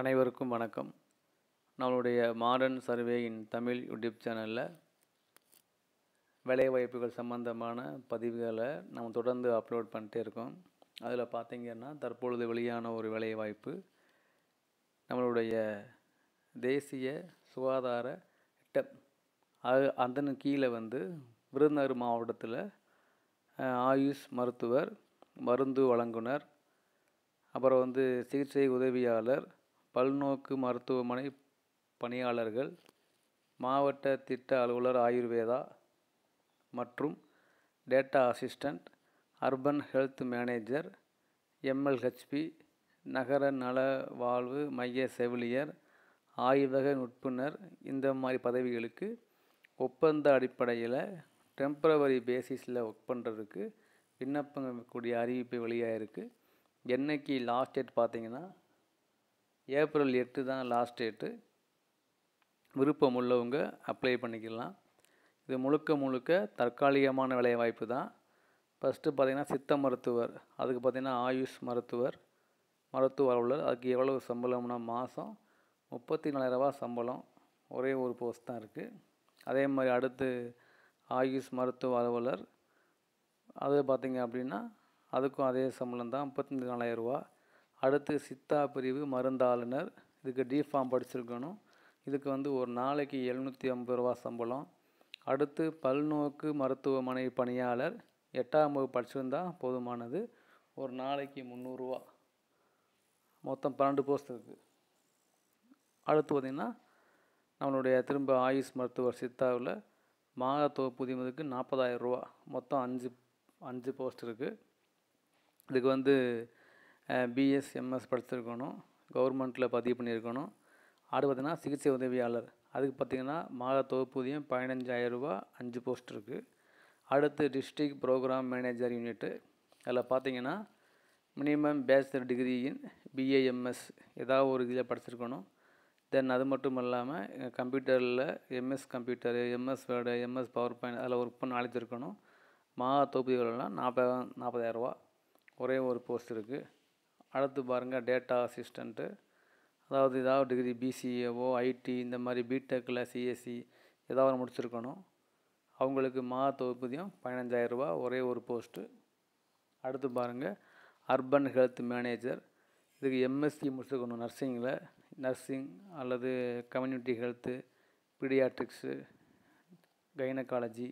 அனைவருக்கும் வணக்கம் நம்மளுடைய மாடர்ன் சர்வேயின் தமிழ் யூடியூப் சேனலில் வேலைவாய்ப்புகள் சம்பந்தமான பதிவுகளை நம்ம தொடர்ந்து அப்லோட் பண்ணிட்டே இருக்கோம் அதில் பார்த்திங்கன்னா தற்பொழுது வெளியான ஒரு வேலைவாய்ப்பு நம்மளுடைய தேசிய சுகாதார திட்டம் அது அதன் கீழே வந்து விருதுநகர் மாவட்டத்தில் ஆயுஷ் மருத்துவர் மருந்து வழங்குனர் அப்புறம் வந்து சிகிச்சை உதவியாளர் பல்நோக்கு மருத்துவமனை பணியாளர்கள் மாவட்ட திட்ட அலுவலர் ஆயுர்வேதா மற்றும் data assistant urban health manager MLHP நகர நலவாழ்வு மைய செவிலியர் ஆய்வக நுட்புணர் இந்த மாதிரி பதவிகளுக்கு ஒப்பந்த அடிப்படையில் டெம்பரவரி பேசிஸில் ஒர்க் பண்ணுறதுக்கு விண்ணப்பம் கூடிய அறிவிப்பு வெளியாகிருக்கு என்றைக்கு லாஸ்ட் டேட் பார்த்தீங்கன்னா ஏப்ரல் எட்டு தான் லாஸ்ட் டேட்டு விருப்பம் உள்ளவங்க அப்ளை பண்ணிக்கலாம் இது முழுக்க முழுக்க தற்காலிகமான வாய்ப்பு தான் ஃபஸ்ட்டு பார்த்திங்கன்னா சித்த மருத்துவர் அதுக்கு பார்த்திங்கன்னா ஆயுஷ் மருத்துவர் மருத்துவ அலுவலர் அதுக்கு எவ்வளவு சம்பளம்னா மாதம் முப்பத்தி நாலாயிரரூபா சம்பளம் ஒரே ஒரு போஸ்ட் தான் இருக்குது அதே மாதிரி அடுத்து ஆயுஷ் மருத்துவ அலுவலர் அது பார்த்திங்க அப்படின்னா அதுக்கும் அதே சம்பளம் தான் முப்பத்தஞ்சு நாலாயிரரூபா அடுத்து சித்தா பிரிவு மருந்தாளுநர் இதுக்கு டிஃபார்ம் படிச்சிருக்கணும் இதுக்கு வந்து ஒரு நாளைக்கு எழுநூற்றி ஐம்பது ரூபா சம்பளம் அடுத்து பல்நோக்கு மருத்துவமனை பணியாளர் எட்டாம் வகுப்பு படிச்சிருந்தால் போதுமானது ஒரு நாளைக்கு முந்நூறுரூவா மொத்தம் பன்னெண்டு போஸ்ட் இருக்குது அடுத்து பார்த்திங்கன்னா நம்மளுடைய திரும்ப ஆயுஷ் மருத்துவர் சித்தாவில் மாதத்தொகுப்பூதியமுதுக்கு நாற்பதாயிரம் ரூபா மொத்தம் அஞ்சு அஞ்சு போஸ்ட் இருக்குது இதுக்கு வந்து பிஎஸ் எம்எஸ் படிச்சிருக்கணும் கவர்மெண்ட்டில் பதிவு பண்ணியிருக்கணும் அடுத்து பார்த்திங்கன்னா சிகிச்சை உதவியாளர் அதுக்கு பார்த்திங்கன்னா மாத தொகுப்பூதியம் பதினஞ்சாயிரரூபா அஞ்சு போஸ்ட் இருக்குது அடுத்து டிஸ்ட்ரிக் ப்ரோக்ராம் மேனேஜர் யூனிட்டு அதில் பார்த்திங்கன்னா மினிமம் பேச்சுலர் டிகிரியின் பிஏஎம்எஸ் ஏதாவது ஒரு இதில் படிச்சிருக்கணும் தென் அது மட்டும் இல்லாமல் கம்ப்யூட்டரில் MS computer MS Word MS PowerPoint அதில் ஒர்க் பண்ண நாலேஜ் இருக்கணும் மா நாற்பதாயிரம் நாற்பதாயிரரூபா ஒரே ஒரு போஸ்ட் இருக்குது அடுத்து பாருங்கள் டேட்டா அசிஸ்டண்ட்டு அதாவது ஏதாவது டிகிரி பிசிஏஓ ஐடி இந்த மாதிரி பிடெக்கில் சிஎஸ்சி e ஏதாவது முடிச்சிருக்கணும் அவங்களுக்கு மாத தொகுப்பதியும் பதினஞ்சாயிரரூபா ஒரே ஒரு போஸ்ட்டு அடுத்து பாருங்கள் அர்பன் ஹெல்த் மேனேஜர் இதுக்கு எம்எஸ்சி முடிச்சிருக்கணும் நர்சிங்கில் நர்சிங் அல்லது கம்யூனிட்டி ஹெல்த்து பீடியாட்ரிக்ஸு கைனகாலஜி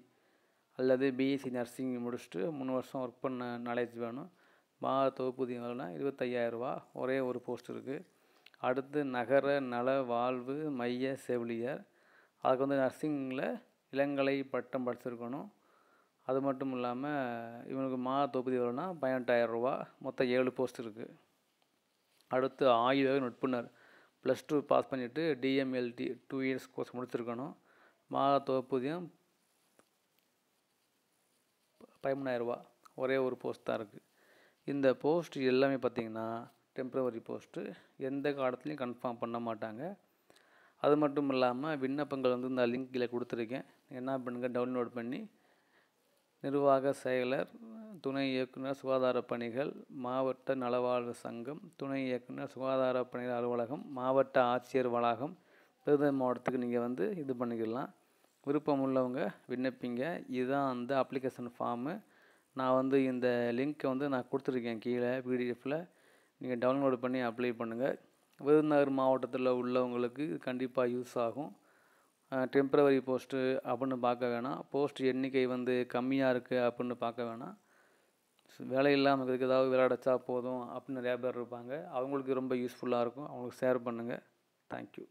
அல்லது பிஎஸ்சி நர்சிங் e முடிச்சுட்டு மூணு வருஷம் ஒர்க் பண்ண நாலேஜ் வேணும் மாத தொகுப்பூதியம் எவ்வளோனா இருபத்தையாயிரரூபா ஒரே ஒரு போஸ்ட் இருக்குது அடுத்து நகர நல வாழ்வு மைய செவிலியர் அதுக்கு வந்து நர்சிங்கில் இளங்கலை பட்டம் படிச்சிருக்கணும் அது மட்டும் இல்லாமல் இவனுக்கு மா தொகுதி எவ்வளோனா பதினெட்டாயிரரூபா மொத்தம் ஏழு போஸ்ட் இருக்குது அடுத்து ஆயுத நுட்புணர் ப்ளஸ் டூ பாஸ் பண்ணிவிட்டு டிஎம்எல்டி டூ இயர்ஸ் கோர்ஸ் முடிச்சிருக்கணும் மா தொகுப்பூதியம் பதிமூணாயிரரூபா ஒரே ஒரு போஸ்ட் தான் இருக்குது இந்த போஸ்ட் எல்லாமே பார்த்திங்கன்னா டெம்ப்ரவரி போஸ்ட்டு எந்த காலத்துலையும் கன்ஃபார்ம் பண்ண மாட்டாங்க அது மட்டும் இல்லாமல் விண்ணப்பங்கள் வந்து இந்த லிங்கில் கொடுத்துருக்கேன் என்ன பண்ணுங்கள் டவுன்லோட் பண்ணி நிர்வாக செயலர் துணை இயக்குனர் சுகாதார பணிகள் மாவட்ட நலவாழ்வு சங்கம் துணை இயக்குனர் சுகாதார பணிகள் அலுவலகம் மாவட்ட ஆட்சியர் வளாகம் திருநெல்வேலி மாவட்டத்துக்கு நீங்கள் வந்து இது பண்ணிக்கலாம் விருப்பம் உள்ளவங்க விண்ணப்பிங்க இதுதான் அந்த அப்ளிகேஷன் ஃபார்மு நான் வந்து இந்த லிங்க்கை வந்து நான் கொடுத்துருக்கேன் கீழே பிடிஎஃப்பில் நீங்கள் டவுன்லோடு பண்ணி அப்ளை பண்ணுங்கள் விருதுநகர் மாவட்டத்தில் உள்ளவங்களுக்கு இது கண்டிப்பாக யூஸ் ஆகும் டெம்ப்ரவரி போஸ்ட்டு அப்படின்னு பார்க்க வேணாம் போஸ்ட் எண்ணிக்கை வந்து கம்மியாக இருக்குது அப்படின்னு பார்க்க வேணாம் வேலை இல்லாமல் இருக்கிறதுக்கு ஏதாவது விளையாடச்சா போதும் அப்படின்னு நிறையா பேர் இருப்பாங்க அவங்களுக்கு ரொம்ப யூஸ்ஃபுல்லாக இருக்கும் அவங்களுக்கு ஷேர் பண்ணுங்கள் தேங்க்யூ